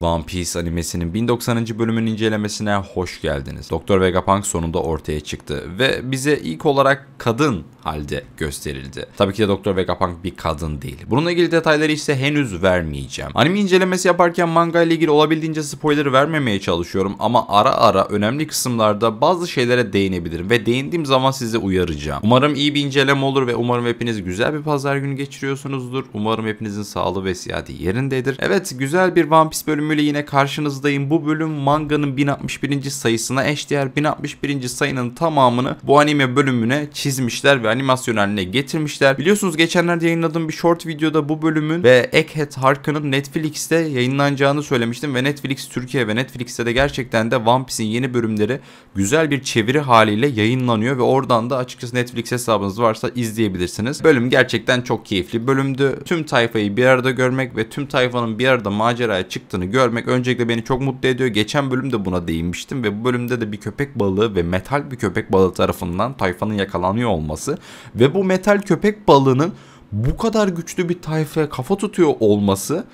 One Piece animesinin 1090. bölümünün incelemesine hoş geldiniz. Doktor Vegapunk sonunda ortaya çıktı ve bize ilk olarak kadın halde gösterildi. Tabii ki de Doktor Vegapunk bir kadın değil. Bununla ilgili detayları ise henüz vermeyeceğim. Anime incelemesi yaparken manga ile ilgili olabildiğince spoiler vermemeye çalışıyorum ama ara ara önemli kısımlarda bazı şeylere değinebilirim ve değindiğim zaman sizi uyaracağım. Umarım iyi bir inceleme olur ve umarım hepiniz güzel bir pazar günü geçiriyorsunuzdur. Umarım hepinizin sağlığı ve sıhhati yerindedir. Evet güzel bir One Piece bölümü bölümüyle yine karşınızdayım. Bu bölüm manganın 1061. sayısına eşdeğer 1061. sayının tamamını bu anime bölümüne çizmişler ve animasyon haline getirmişler. Biliyorsunuz geçenlerde yayınladığım bir short videoda bu bölümün ve Egghead Harka'nın Netflix'te yayınlanacağını söylemiştim ve Netflix Türkiye ve Netflix'te de gerçekten de One Piece'in yeni bölümleri güzel bir çeviri haliyle yayınlanıyor ve oradan da açıkçası Netflix hesabınız varsa izleyebilirsiniz. Bölüm gerçekten çok keyifli bölümdü. Tüm tayfayı bir arada görmek ve tüm tayfanın bir arada maceraya çıktığını görmek öncelikle beni çok mutlu ediyor. Geçen bölümde buna değinmiştim ve bu bölümde de bir köpek balığı ve metal bir köpek balığı tarafından tayfanın yakalanıyor olması ve bu metal köpek balığının bu kadar güçlü bir tayfaya kafa tutuyor olması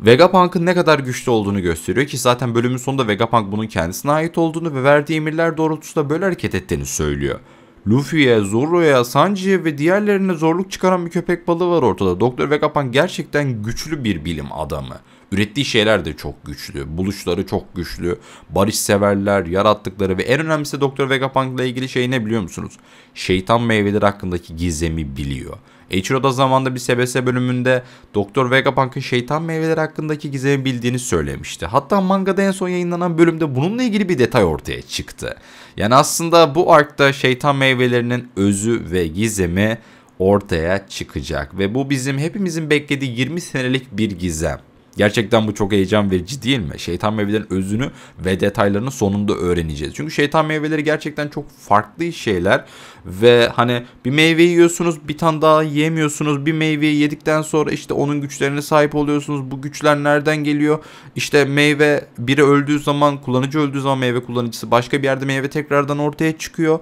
Vegapunk'ın ne kadar güçlü olduğunu gösteriyor ki zaten bölümün sonunda Vegapunk bunun kendisine ait olduğunu ve verdiği emirler doğrultusunda böyle hareket ettiğini söylüyor. Luffy'ye, Zoro'ya, Sanji'ye ve diğerlerine zorluk çıkaran bir köpek balığı var ortada. Doktor Vegapunk gerçekten güçlü bir bilim adamı. Ürettiği şeyler de çok güçlü. Buluşları çok güçlü. Barış severler, yarattıkları ve en önemlisi Doktor Vegapunk ile ilgili şey ne biliyor musunuz? Şeytan meyveleri hakkındaki gizemi biliyor. Eiichiro da zamanda bir SBS bölümünde Doktor Vegapunk'ın şeytan meyveleri hakkındaki gizemi bildiğini söylemişti. Hatta mangada en son yayınlanan bölümde bununla ilgili bir detay ortaya çıktı. Yani aslında bu arkta şeytan meyvelerinin özü ve gizemi ortaya çıkacak ve bu bizim hepimizin beklediği 20 senelik bir gizem. Gerçekten bu çok heyecan verici değil mi? Şeytan meyvelerin özünü ve detaylarını sonunda öğreneceğiz. Çünkü şeytan meyveleri gerçekten çok farklı şeyler ve hani bir meyve yiyorsunuz bir tane daha yemiyorsunuz. Bir meyveyi yedikten sonra işte onun güçlerine sahip oluyorsunuz. Bu güçler nereden geliyor? İşte meyve biri öldüğü zaman kullanıcı öldüğü zaman meyve kullanıcısı başka bir yerde meyve tekrardan ortaya çıkıyor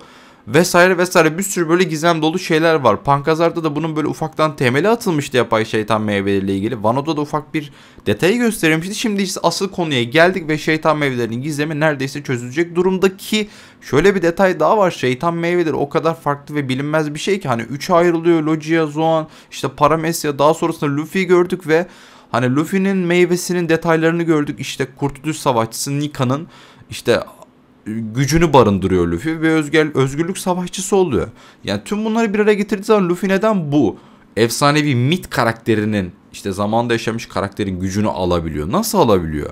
vesaire vesaire bir sürü böyle gizem dolu şeyler var. Pankazar'da da bunun böyle ufaktan temeli atılmıştı yapay şeytan meyveleriyle ilgili. Vano'da da ufak bir detayı gösterilmişti. Şimdi işte asıl konuya geldik ve şeytan meyvelerinin gizemi neredeyse çözülecek durumdaki şöyle bir detay daha var. Şeytan meyveleri o kadar farklı ve bilinmez bir şey ki hani 3'e ayrılıyor Logia, Zoan, işte Paramesya daha sonrasında Luffy gördük ve Hani Luffy'nin meyvesinin detaylarını gördük. İşte Kurtuluş Savaşçısı Nika'nın işte gücünü barındırıyor Luffy ve özgür, özgürlük savaşçısı oluyor. Yani tüm bunları bir araya getirdiği zaman Luffy neden bu efsanevi mit karakterinin işte zamanda yaşamış karakterin gücünü alabiliyor? Nasıl alabiliyor?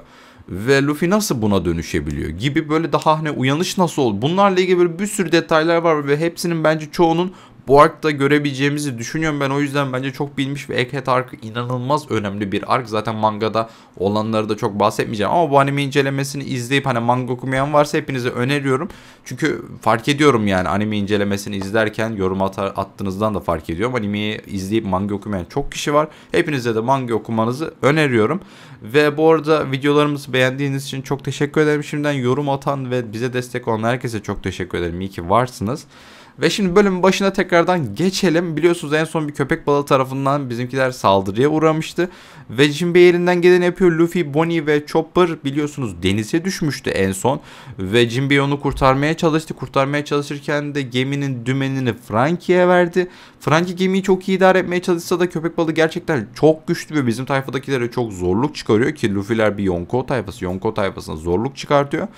Ve Luffy nasıl buna dönüşebiliyor gibi böyle daha hani uyanış nasıl oldu? Bunlarla ilgili böyle bir sürü detaylar var ve hepsinin bence çoğunun bu arkta görebileceğimizi düşünüyorum ben o yüzden bence çok bilmiş ve Egghead arkı inanılmaz önemli bir ark. Zaten mangada olanları da çok bahsetmeyeceğim ama bu anime incelemesini izleyip hani manga okumayan varsa hepinize öneriyorum. Çünkü fark ediyorum yani anime incelemesini izlerken yorum atar, attığınızdan da fark ediyorum. Animeyi izleyip manga okumayan çok kişi var. Hepinize de manga okumanızı öneriyorum. Ve bu arada videolarımızı beğendiğiniz için çok teşekkür ederim. Şimdiden yorum atan ve bize destek olan herkese çok teşekkür ederim. İyi ki varsınız. Ve şimdi bölümün başına tekrardan geçelim. Biliyorsunuz en son bir köpek balığı tarafından bizimkiler saldırıya uğramıştı. Ve Jinbei elinden geleni yapıyor. Luffy, Bonnie ve Chopper biliyorsunuz denize düşmüştü en son. Ve Jinbei onu kurtarmaya çalıştı. Kurtarmaya çalışırken de geminin dümenini Frankie'ye verdi. Frankie gemiyi çok iyi idare etmeye çalışsa da köpek balığı gerçekten çok güçlü ve bizim tayfadakilere çok zorluk çıkarıyor ki Luffy'ler bir Yonko tayfası. Yonko tayfasına zorluk çıkartıyor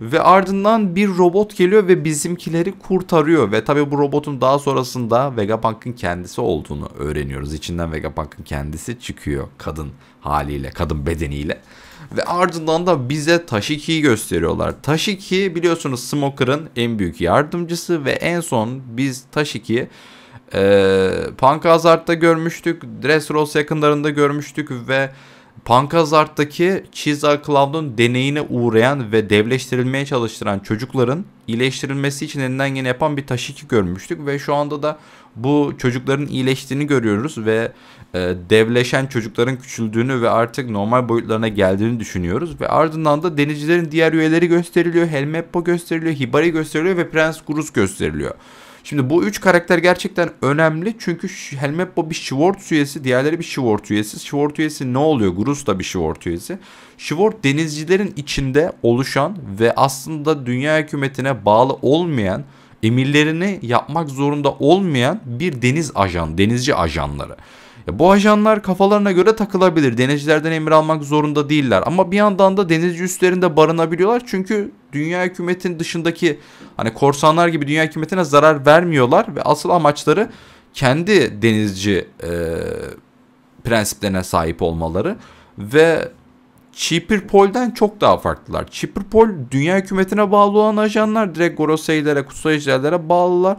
ve ardından bir robot geliyor ve bizimkileri kurtarıyor ve tabii bu robotun daha sonrasında Vegapunk'ın kendisi olduğunu öğreniyoruz. İçinden Vegapunk'ın kendisi çıkıyor kadın haliyle, kadın bedeniyle. Ve ardından da bize Tashiki'yi gösteriyorlar. Tashiki biliyorsunuz Smoker'ın en büyük yardımcısı ve en son biz Tashiki'yi e, Punk Hazard'da görmüştük. Dressrosa yakınlarında görmüştük ve Pankazart'taki Chizar Cloud'un deneyine uğrayan ve devleştirilmeye çalıştıran çocukların iyileştirilmesi için elinden gene yapan bir taşiki görmüştük ve şu anda da bu çocukların iyileştiğini görüyoruz ve e, devleşen çocukların küçüldüğünü ve artık normal boyutlarına geldiğini düşünüyoruz ve ardından da denizcilerin diğer üyeleri gösteriliyor, Helmeppo gösteriliyor, Hibari gösteriliyor ve Prens Gurus gösteriliyor. Şimdi bu üç karakter gerçekten önemli çünkü Helmet bu bir Schwartz üyesi, diğerleri bir Schwartz üyesi. Schwartz üyesi ne oluyor? Grus da bir Schwartz üyesi. Schwartz denizcilerin içinde oluşan ve aslında dünya hükümetine bağlı olmayan emirlerini yapmak zorunda olmayan bir deniz ajan, denizci ajanları. bu ajanlar kafalarına göre takılabilir. Denizcilerden emir almak zorunda değiller. Ama bir yandan da denizci üstlerinde barınabiliyorlar. Çünkü dünya hükümetinin dışındaki hani korsanlar gibi dünya hükümetine zarar vermiyorlar ve asıl amaçları kendi denizci e, prensiplerine sahip olmaları ve Chipperpol'den çok daha farklılar. Chipperpol dünya hükümetine bağlı olan ajanlar direkt Gorosei'lere, Kutsal Ejder'lere bağlılar.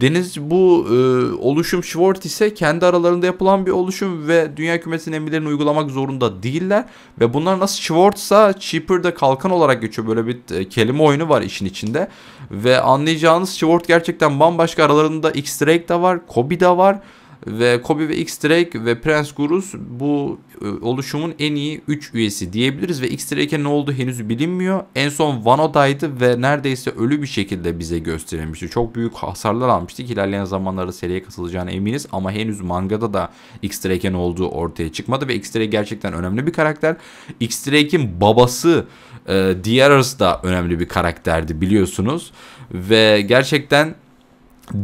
Deniz bu e, oluşum Schwart ise kendi aralarında yapılan bir oluşum ve dünya hükümetinin emirlerini uygulamak zorunda değiller. Ve bunlar nasıl Schwart'sa Chipper de kalkan olarak geçiyor. Böyle bir e, kelime oyunu var işin içinde. Ve anlayacağınız Schwart gerçekten bambaşka aralarında X-Drake de var, Kobe de var ve Kobe ve X-Drake ve Prince Gurus bu e, oluşumun en iyi 3 üyesi diyebiliriz ve X-Drake'e ne oldu henüz bilinmiyor. En son Vanoda'ydı ve neredeyse ölü bir şekilde bize gösterilmişti. Çok büyük hasarlar almıştık. İlerleyen zamanlarda seriye katılacağına eminiz ama henüz mangada da X-Drake'e ne olduğu ortaya çıkmadı ve X-Drake gerçekten önemli bir karakter. X-Drake'in babası e, Diarus da önemli bir karakterdi biliyorsunuz ve gerçekten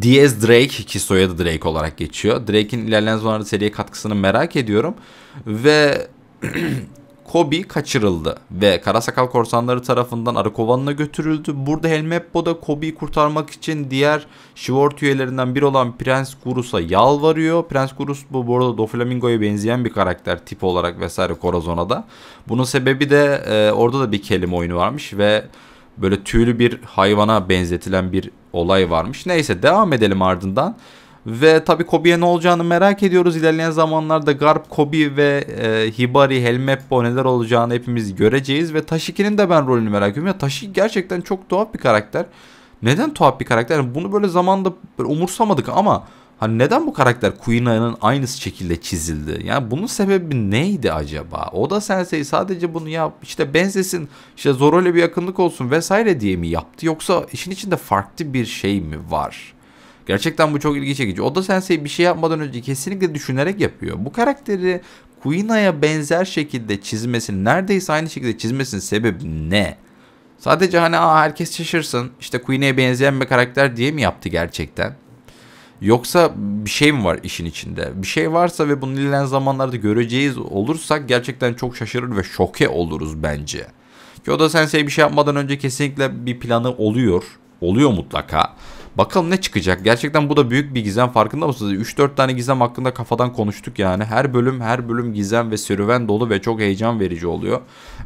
Diaz Drake ki soyadı Drake olarak geçiyor. Drake'in ilerleyen zamanlarda seriye katkısını merak ediyorum. Ve Kobe kaçırıldı ve Karasakal korsanları tarafından arı kovanına götürüldü. Burada Helmeppo da Kobe'yi kurtarmak için diğer Shivort üyelerinden biri olan Prens Gurus'a yalvarıyor. Prens Gurus bu, bu arada Doflamingo'ya benzeyen bir karakter tip olarak vesaire Korazonada. Bunun sebebi de e, orada da bir kelime oyunu varmış ve böyle tüylü bir hayvana benzetilen bir olay varmış. Neyse devam edelim ardından. Ve tabi Kobi'ye ne olacağını merak ediyoruz. İlerleyen zamanlarda Garp, Kobi ve e, Hibari, Helmeppo neler olacağını hepimiz göreceğiz. Ve Tashiki'nin de ben rolünü merak ediyorum. Ya Tashiki gerçekten çok tuhaf bir karakter. Neden tuhaf bir karakter? Yani bunu böyle zamanda böyle umursamadık ama Hani neden bu karakter Queen'a'nın aynısı şekilde çizildi? Yani bunun sebebi neydi acaba? O da Sensei sadece bunu ya işte benzesin, işte Zoro ile bir yakınlık olsun vesaire diye mi yaptı? Yoksa işin içinde farklı bir şey mi var? Gerçekten bu çok ilgi çekici. O da Sensei bir şey yapmadan önce kesinlikle düşünerek yapıyor. Bu karakteri Queena'ya benzer şekilde çizmesinin, neredeyse aynı şekilde çizmesinin sebebi ne? Sadece hani Aa, herkes şaşırsın, işte Queena'ya benzeyen bir karakter diye mi yaptı gerçekten? Yoksa bir şey mi var işin içinde? Bir şey varsa ve bunu ilerleyen zamanlarda göreceğiz olursak gerçekten çok şaşırır ve şoke oluruz bence. Ki o da Sensei şey bir şey yapmadan önce kesinlikle bir planı oluyor. Oluyor mutlaka. Bakalım ne çıkacak? Gerçekten bu da büyük bir gizem farkında mısınız? 3-4 tane gizem hakkında kafadan konuştuk yani. Her bölüm her bölüm gizem ve serüven dolu ve çok heyecan verici oluyor.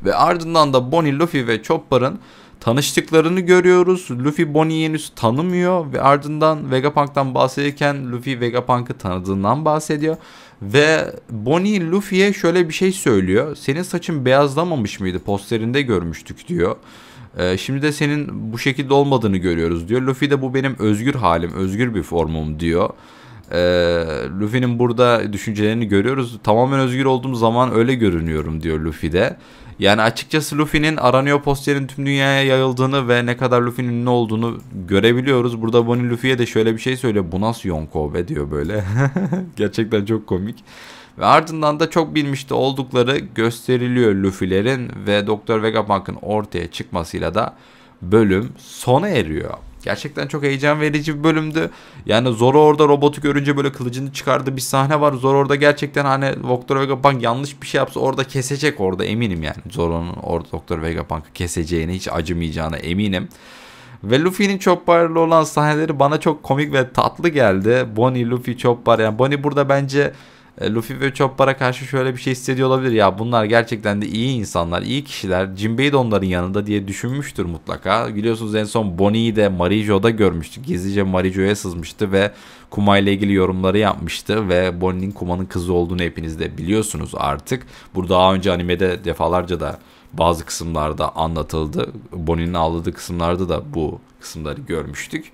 Ve ardından da Bonnie, Luffy ve Chopper'ın Tanıştıklarını görüyoruz. Luffy Bonnie henüz tanımıyor ve ardından Vegapunk'tan bahsederken Luffy Vegapunk'ı tanıdığından bahsediyor. Ve Bonnie Luffy'ye şöyle bir şey söylüyor. Senin saçın beyazlamamış mıydı? Posterinde görmüştük diyor. E, şimdi de senin bu şekilde olmadığını görüyoruz diyor. Luffy de bu benim özgür halim, özgür bir formum diyor e, Luffy'nin burada düşüncelerini görüyoruz. Tamamen özgür olduğum zaman öyle görünüyorum diyor Luffy de. Yani açıkçası Luffy'nin aranıyor posterin tüm dünyaya yayıldığını ve ne kadar Luffy'nin ne olduğunu görebiliyoruz. Burada Bonnie Luffy'ye de şöyle bir şey söylüyor. Bu nasıl Yonko be diyor böyle. Gerçekten çok komik. Ve ardından da çok bilmişte oldukları gösteriliyor Luffy'lerin ve Doktor Vegapunk'ın ortaya çıkmasıyla da bölüm sona eriyor. Gerçekten çok heyecan verici bir bölümdü. Yani Zoro orada robotu görünce böyle kılıcını çıkardı bir sahne var. Zoro orada gerçekten hani Doktor Vegapunk yanlış bir şey yapsa orada kesecek orada eminim yani. Zoro'nun orada Doktor Vegapunk'ı keseceğine hiç acımayacağına eminim. Ve Luffy'nin Chopper'la olan sahneleri bana çok komik ve tatlı geldi. Bonnie, Luffy, Chopper yani Bonnie burada bence e, Luffy ve Chopper'a karşı şöyle bir şey hissediyor olabilir. Ya bunlar gerçekten de iyi insanlar, iyi kişiler. Jinbei de onların yanında diye düşünmüştür mutlaka. Biliyorsunuz en son Bonnie'yi de Marijo'da görmüştük. Gizlice Marijo'ya sızmıştı ve Kuma ile ilgili yorumları yapmıştı ve Bonnie'nin Kuma'nın kızı olduğunu hepiniz de biliyorsunuz artık. Bu daha önce animede defalarca da bazı kısımlarda anlatıldı. Bonnie'nin ağladığı kısımlarda da bu kısımları görmüştük.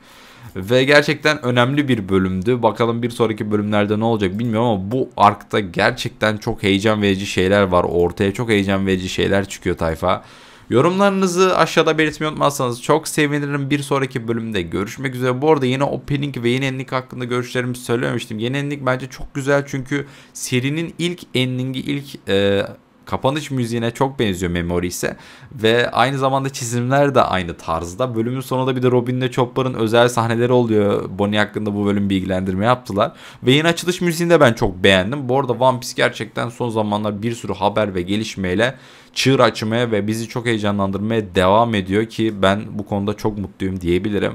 Ve gerçekten önemli bir bölümdü. Bakalım bir sonraki bölümlerde ne olacak bilmiyorum ama bu arkta gerçekten çok heyecan verici şeyler var. Ortaya çok heyecan verici şeyler çıkıyor tayfa. Yorumlarınızı aşağıda belirtmeyi unutmazsanız çok sevinirim. Bir sonraki bölümde görüşmek üzere. Bu arada yine opening ve yeni ending hakkında görüşlerimi söylememiştim. Yeni ending bence çok güzel çünkü serinin ilk endingi, ilk e, Kapanış müziğine çok benziyor Memory ise. Ve aynı zamanda çizimler de aynı tarzda. Bölümün sonunda bir de Robin'le Chopper'ın özel sahneleri oluyor. Bonnie hakkında bu bölüm bilgilendirme yaptılar. Ve yeni açılış müziğini de ben çok beğendim. Bu arada One Piece gerçekten son zamanlar bir sürü haber ve gelişmeyle çığır açmaya ve bizi çok heyecanlandırmaya devam ediyor ki ben bu konuda çok mutluyum diyebilirim.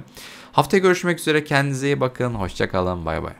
Haftaya görüşmek üzere kendinize iyi bakın. Hoşçakalın. Bay bay.